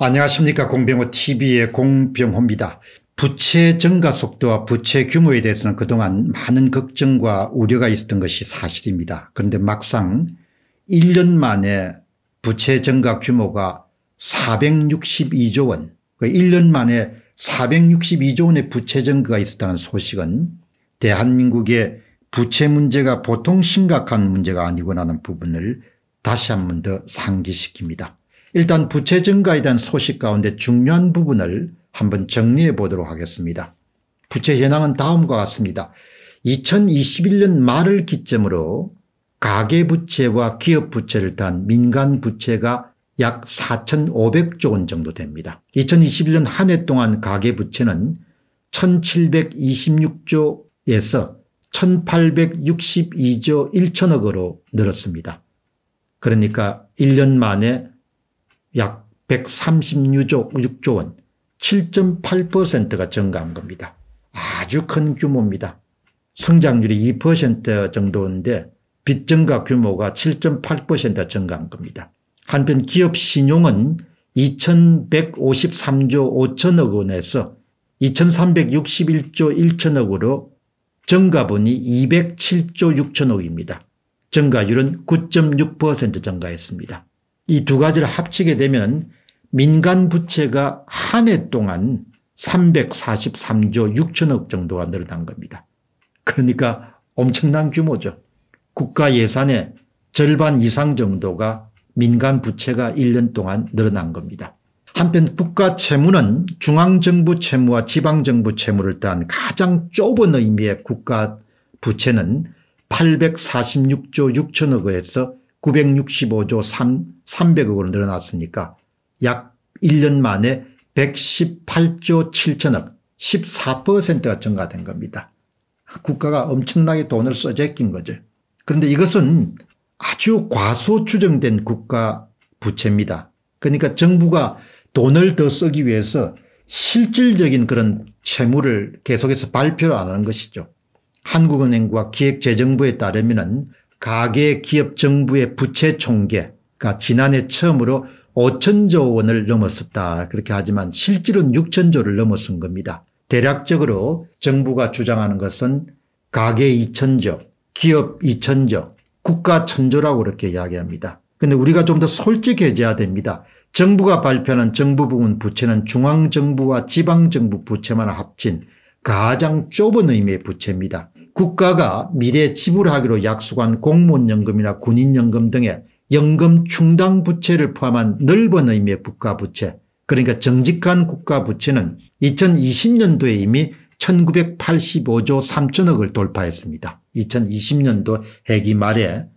안녕하십니까 공병호 tv의 공병호입니다. 부채 증가 속도와 부채 규모에 대해서는 그동안 많은 걱정과 우려가 있었던 것이 사실입니다. 그런데 막상 1년 만에 부채 증가 규모가 462조 원, 1년 그 만에 462조 원의 부채 증가가 있었다는 소식은 대한민국의 부채 문제가 보통 심각한 문제가 아니구나 하는 부분을 다시 한 번 더 상기시킵니다. 일단 부채 증가에 대한 소식 가운데 중요한 부분을 한번 정리해 보도록 하겠습니다. 부채 현황은 다음과 같습니다. 2021년 말을 기점으로 가계부채와 기업부채를 단 민간부채가 약 4,500조 원 정도 됩니다. 2021년 한 해 동안 가계부채는 1,726조에서 1,862조 1천억으로 늘었습니다. 그러니까 1년 만에 약 136조 6조 원 7.8%가 증가한 겁니다. 아주 큰 규모입니다. 성장률이 2% 정도인데 빚 증가 규모가 7.8% 증가한 겁니다. 한편 기업 신용은 2153조 5천억 원에서 2361조 1천억으로 증가분이 207조 6천억입니다. 증가율은 9.6% 증가했습니다. 이두 가지를 합치게 되면 민간 부채가 한 해 동안 343조 6천억 정도가 늘어난 겁니다. 그러니까 엄청난 규모죠. 국가 예산의 절반 이상 정도가 민간 부채가 1년 동안 늘어난 겁니다. 한편 국가 채무는 중앙정부 채무와 지방정부 채무를 따한 가장 좁은 의미의 국가 부채는 846조 6천억에서 965조 3, 0 0억으로 늘어났으니까 약 1년 만에 118조 7천억 14%가 증가된 겁니다. 국가가 엄청나게 돈을 써재낀 거죠. 그런데 이것은 아주 과소 추정된 국가 부채입니다. 그러니까 정부가 돈을 더 쓰기 위해서 실질적인 그런 채무를 계속해서 발표를 안 하는 것이죠. 한국은행과 기획재정부에 따르면 가계 기업 정부의 부채 총계가 지난해 처음으로 5천조 원을 넘었었다. 그렇게 하지만 실제로는 6천조를 넘어선 겁니다. 대략적으로 정부가 주장하는 것은 가계 2천조, 기업 2천조, 국가 천조라고 그렇게 이야기합니다. 그런데 우리가 좀 더 솔직해져야 됩니다. 정부가 발표하는 정부 부문 부채는 중앙정부와 지방정부 부채만 합친 가장 좁은 의미의 부채입니다. 국가가 미래 에 지불하기로 약속한 공무원연금이나 군인연금 등의 연금 충당 부채를 포함한 넓은 의미의 국가부채 그러니까 정직한 국가부채는 2020년도에 이미 1985조 3천억을 돌파했습니다. 2020년도 해기 말에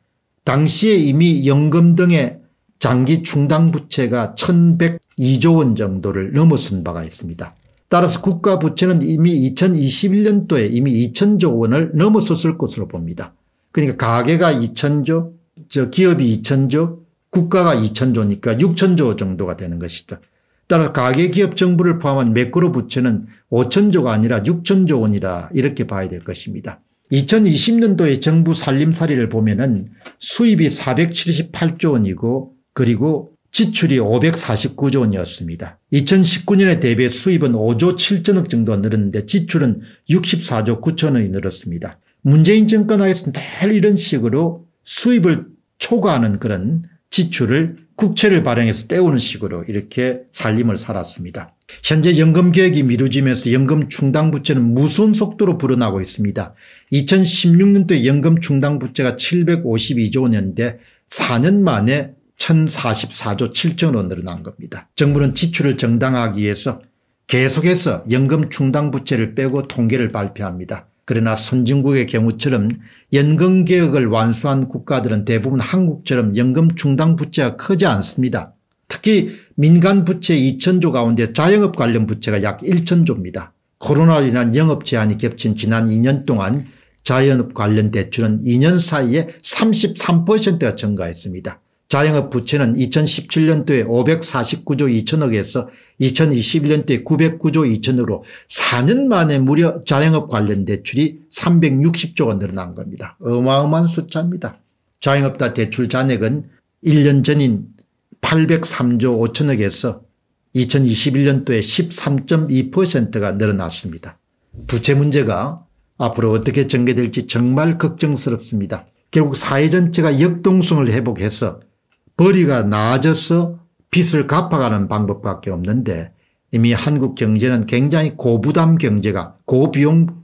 당시에 이미 연금 등의 장기 충당 부채가 1102조 원 정도를 넘어선 바가 있습니다. 따라서 국가 부채는 이미 2021년도에 이미 2천조 원을 넘어섰을 것으로 봅니다. 그러니까 가계가 2천조, 저 기업이 2천조, 국가가 2천조니까 6천조 정도가 되는 것이다. 따라 가계 기업 정부를 포함한 매크로 부채는 5천조가 아니라 6천조 원이다 이렇게 봐야 될 것입니다. 2020년도에 정부 살림살이를 보면은 수입이 478조 원이고 그리고 지출이 549조 원이었습니다. 2019년에 대비해 수입은 5조 7천억 정도 늘었는데 지출은 64조 9천억이 늘었습니다. 문재인 정권 하에서는 늘 이런 식으로 수입을 초과하는 그런 지출을 국채를 발행해서 때우는 식으로 이렇게 살림을 살았습니다. 현재 연금 계획이 미루지면서 연금 충당 부채는 무서운 속도로 불어나고 있습니다. 2016년도에 연금 충당 부채가 752조 원이었는데 4년 만에 1044조 7천 원으로 난 겁니다. 정부는 지출을 정당하기 위해서 계속해서 연금 충당 부채를 빼고 통계를 발표합니다. 그러나 선진국의 경우처럼 연금개혁을 완수한 국가들은 대부분 한국처럼 연금 충당 부채가 크지 않습니다. 특히 민간 부채 2천조 가운데 자영업 관련 부채가 약 1천조입니다. 코로나로 인한 영업 제한이 겹친 지난 2년 동안 자영업 관련 대출은 2년 사이에 33%가 증가했습니다. 자영업 부채는 2017년도에 549조 2천억에서 2021년도에 909조 2천으로 억 4년 만에 무려 자영업 관련 대출이 360조가 늘어난 겁니다. 어마어마한 숫자입니다. 자영업자 대출 잔액은 1년 전인 803조 5천억에서 2021년도에 13.2%가 늘어났습니다. 부채 문제가 앞으로 어떻게 전개될지 정말 걱정스럽습니다. 결국 사회 전체가 역동성을 회복해서 벌이가 나아져서 빚을 갚아가는 방법밖에 없는데 이미 한국 경제는 굉장히 고부담 경제가 고비용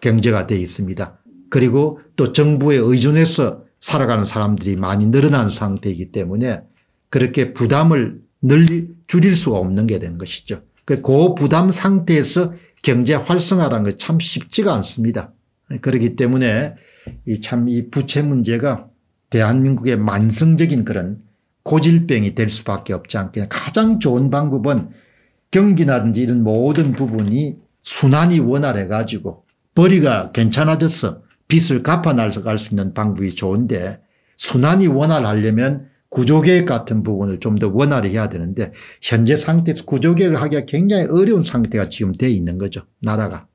경제가 되어 있습니다. 그리고 또 정부에 의존해서 살아가는 사람들이 많이 늘어난 상태이기 때문에 그렇게 부담을 늘리 줄일 수가 없는 게 되는 것이죠. 그 고부담 상태에서 경제 활성화라는 게 참 쉽지가 않습니다. 그렇기 때문에 이 참이 이 부채 문제가 대한민국의 만성적인 그런 고질병이 될 수밖에 없지 않겠냐. 가장 좋은 방법은 경기라든지 이런 모든 부분이 순환이 원활해 가지고 벌이가 괜찮아져서 빚을 갚아나서 갈 수 있는 방법이 좋은데 순환이 원활하려면 구조계획 같은 부분을 좀 더 원활히 해야 되는데 현재 상태에서 구조계획을 하기가 굉장히 어려운 상태가 지금 돼 있는 거죠. 나라가.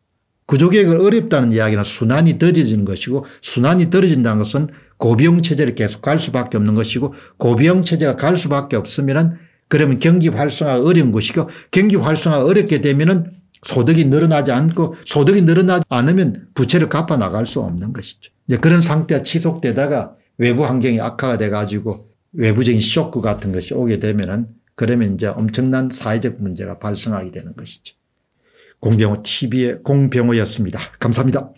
구조계획을 어렵다는 이야기는 순환이 더뎌지는 것이고 순환이 떨어진다는 것은 고비용 체제를 계속 갈 수밖에 없는 것이고 고비용 체제가 갈 수밖에 없으면 그러면 경기 활성화가 어려운 것이고 경기 활성화가 어렵게 되면 소득이 늘어나지 않고 소득이 늘어나지 않으면 부채를 갚아 나갈 수 없는 것이죠. 이제 그런 상태가 지속되다가 외부 환경이 악화가 돼 가지고 외부적인 쇼크 같은 것이 오게 되면은 그러면 이제 엄청난 사회적 문제가 발생하게 되는 것이죠. 공병호 TV의 공병호였습니다. 감사합니다.